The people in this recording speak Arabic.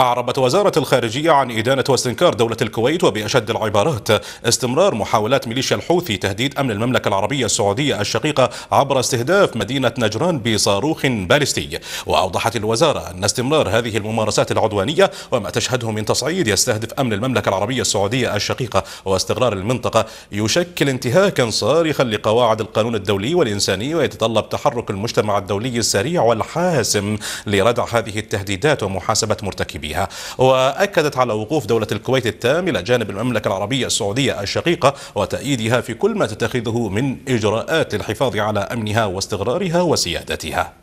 أعربت وزارة الخارجية عن إدانة واستنكار دولة الكويت وبأشد العبارات استمرار محاولات ميليشيا الحوثي تهديد أمن المملكة العربية السعودية الشقيقة عبر استهداف مدينة نجران بصاروخ باليستي وأوضحت الوزارة أن استمرار هذه الممارسات العدوانية وما تشهده من تصعيد يستهدف أمن المملكة العربية السعودية الشقيقة واستقرار المنطقة يشكل انتهاكا صارخا لقواعد القانون الدولي والإنساني ويتطلب تحرك المجتمع الدولي السريع والحاسم لردع هذه التهديدات ومحاسبة مرتكبيها فيها وأكدت على وقوف دولة الكويت التام إلى جانب المملكة العربية السعودية الشقيقة وتأييدها في كل ما تتخذه من إجراءات للحفاظ على أمنها واستقرارها وسيادتها